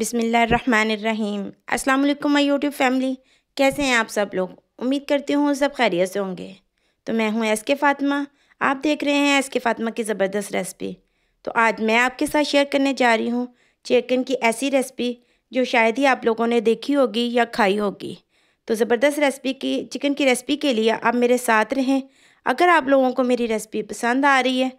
अस्सलाम अल्लाम my YouTube family कैसे हैं आप सब लोग उम्मीद करती हूँ सब खैरियत से होंगे तो मैं हूँ एस के फ़ातिमा आप देख रहे हैं एस के फ़ातिमा की ज़बरदस्त रेसिपी तो आज मैं आपके साथ शेयर करने जा रही हूँ चिकन की ऐसी रेसिपी जो शायद ही आप लोगों ने देखी होगी या खाई होगी तो ज़बरदस्त रेसिपी की चिकन की रेसिपी के लिए आप मेरे साथ रहें अगर आप लोगों को मेरी रेसिपी पसंद आ रही है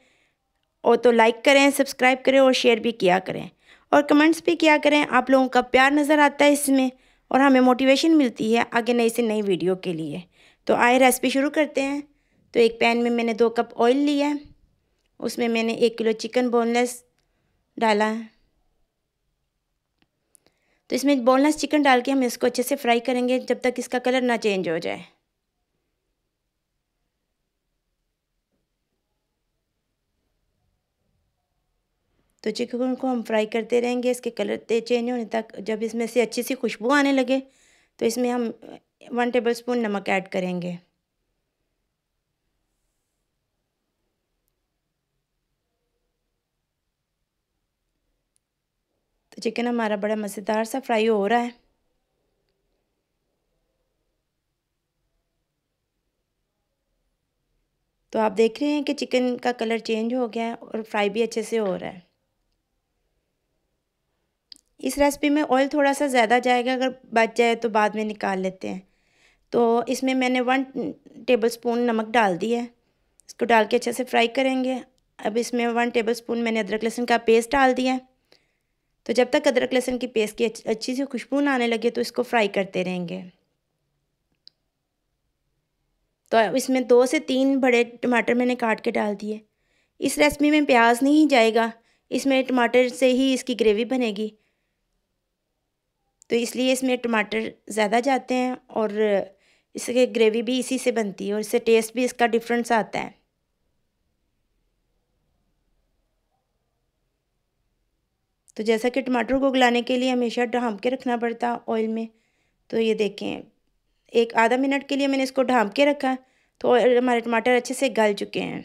और तो लाइक करें सब्सक्राइब करें और शेयर भी किया करें और कमेंट्स भी किया करें आप लोगों का प्यार नज़र आता है इसमें और हमें मोटिवेशन मिलती है आगे नई से नई वीडियो के लिए तो आए रेसिपी शुरू करते हैं तो एक पैन में मैंने दो कप ऑयल लिया है उसमें मैंने एक किलो चिकन बोनलेस डाला है तो इसमें बोनलेस चिकन डाल के हम इसको अच्छे से फ्राई करेंगे जब तक इसका कलर ना चेंज हो जाए तो चिकन को हम फ्राई करते रहेंगे इसके कलर चेंज होने तक जब इसमें से अच्छी सी खुशबू आने लगे तो इसमें हम वन टेबल स्पून नमक ऐड करेंगे तो चिकन हमारा बड़ा मज़ेदार सा फ्राई हो रहा है तो आप देख रहे हैं कि चिकन का कलर चेंज हो गया है और फ्राई भी अच्छे से हो रहा है इस रेसिपी में ऑयल थोड़ा सा ज़्यादा जाएगा अगर बच जाए तो बाद में निकाल लेते हैं तो इसमें मैंने वन टेबल स्पून नमक डाल दिया है इसको डाल के अच्छे से फ्राई करेंगे अब इसमें वन टेबल स्पून मैंने अदरक लहसुन का पेस्ट डाल दिया है तो जब तक अदरक लहसुन की पेस्ट की अच्छी सी खुशबू ना आने लगे तो इसको फ्राई करते रहेंगे तो इसमें दो से तीन बड़े टमाटर मैंने काट के डाल दिए इस रेसिपी में प्याज नहीं जाएगा इसमें टमाटर से ही इसकी ग्रेवी बनेगी तो इसलिए इसमें टमाटर ज़्यादा जाते हैं और इसके ग्रेवी भी इसी से बनती है और इससे टेस्ट भी इसका डिफरेंस आता है तो जैसा कि टमाटर को गलाने के लिए हमेशा ढांप के रखना पड़ता ऑयल में तो ये देखें एक आधा मिनट के लिए मैंने इसको ढांप के रखा तो हमारे टमाटर अच्छे से गल चुके हैं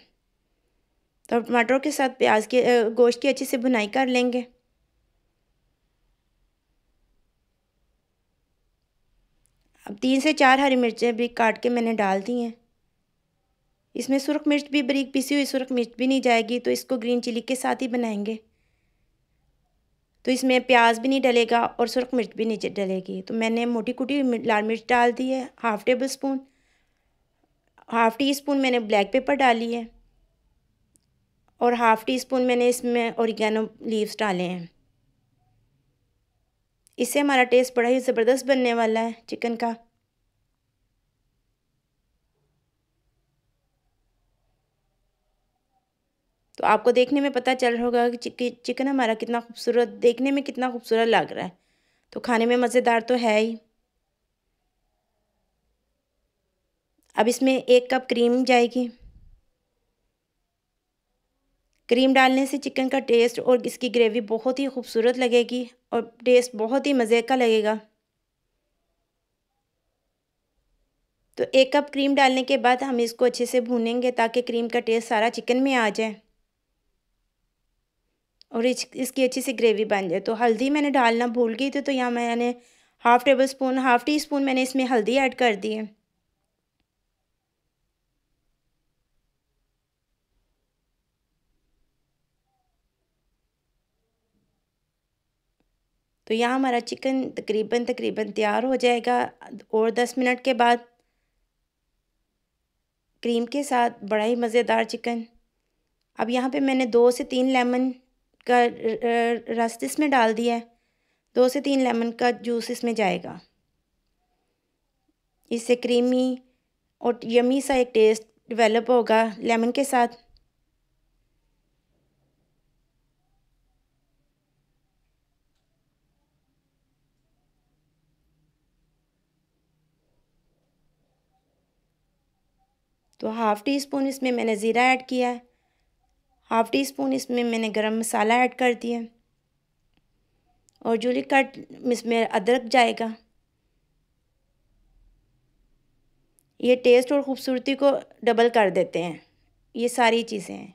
तो टमाटरों के साथ प्याज के गोश्त की अच्छे से भुनाई कर लेंगे अब तीन से चार हरी मिर्चें भी काट के मैंने डाल दी हैं इसमें सुरख मिर्च भी बरीक पीसी हुई सुरख मिर्च भी नहीं जाएगी तो इसको ग्रीन चिली के साथ ही बनाएंगे तो इसमें प्याज भी नहीं डलेगा और सुरख मिर्च भी नहीं डलेगी तो मैंने मोटी कुटी लाल मिर्च डाल दी है half tablespoon half teaspoon मैंने ब्लैक पेपर डाली है और हाफ़ टी स्पून मैंने इसमें औरिगैनो लीव्स डाले हैं इससे हमारा टेस्ट बड़ा ही ज़बरदस्त बनने वाला है चिकन का तो आपको देखने में पता चल रहा होगा कि चिकन हमारा कितना खूबसूरत देखने में कितना खूबसूरत लग रहा है तो खाने में मज़ेदार तो है ही अब इसमें एक कप क्रीम जाएगी क्रीम डालने से चिकन का टेस्ट और इसकी ग्रेवी बहुत ही खूबसूरत लगेगी और टेस्ट बहुत ही मज़े का लगेगा तो एक कप क्रीम डालने के बाद हम इसको अच्छे से भूनेंगे ताकि क्रीम का टेस्ट सारा चिकन में आ जाए और इस, इसकी अच्छी सी ग्रेवी बन जाए तो हल्दी मैंने डालना भूल गई थी तो यहाँ मैंने half tablespoon half teaspoon मैंने इसमें हल्दी ऐड कर दी है तो यहाँ हमारा चिकन तकरीबन तकरीबन तैयार हो जाएगा और दस मिनट के बाद क्रीम के साथ बड़ा ही मज़ेदार चिकन अब यहाँ पे मैंने दो से तीन लेमन का रस इसमें डाल दिया है दो से तीन लेमन का जूस इसमें जाएगा इससे क्रीमी और यमी सा एक टेस्ट डेवलप होगा लेमन के साथ तो हाफ़ टी स्पून इसमें मैंने ज़ीरा ऐड किया है हाफ़ टी स्पून इसमें मैंने गरम मसाला ऐड कर दिया और जो कट इसमें अदरक जाएगा ये टेस्ट और ख़ूबसूरती को डबल कर देते हैं ये सारी चीज़ें हैं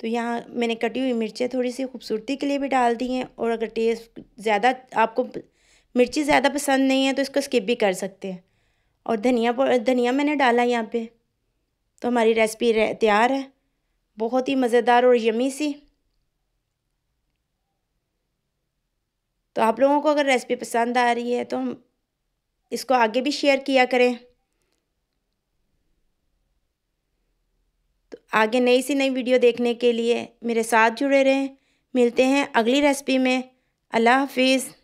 तो यहाँ मैंने कटी हुई मिर्चें थोड़ी सी खूबसूरती के लिए भी डाल दी हैं और अगर टेस्ट ज़्यादा आपको मिर्ची ज़्यादा पसंद नहीं है तो इसको स्किप भी कर सकते हैं और धनिया धनिया मैंने डाला यहाँ पे तो हमारी रेसिपी तैयार है बहुत ही मज़ेदार और यमी सी तो आप लोगों को अगर रेसिपी पसंद आ रही है तो हम इसको आगे भी शेयर किया करें आगे नई सी नई वीडियो देखने के लिए मेरे साथ जुड़े रहें मिलते हैं अगली रेसिपी में अल्लाह हाफिज़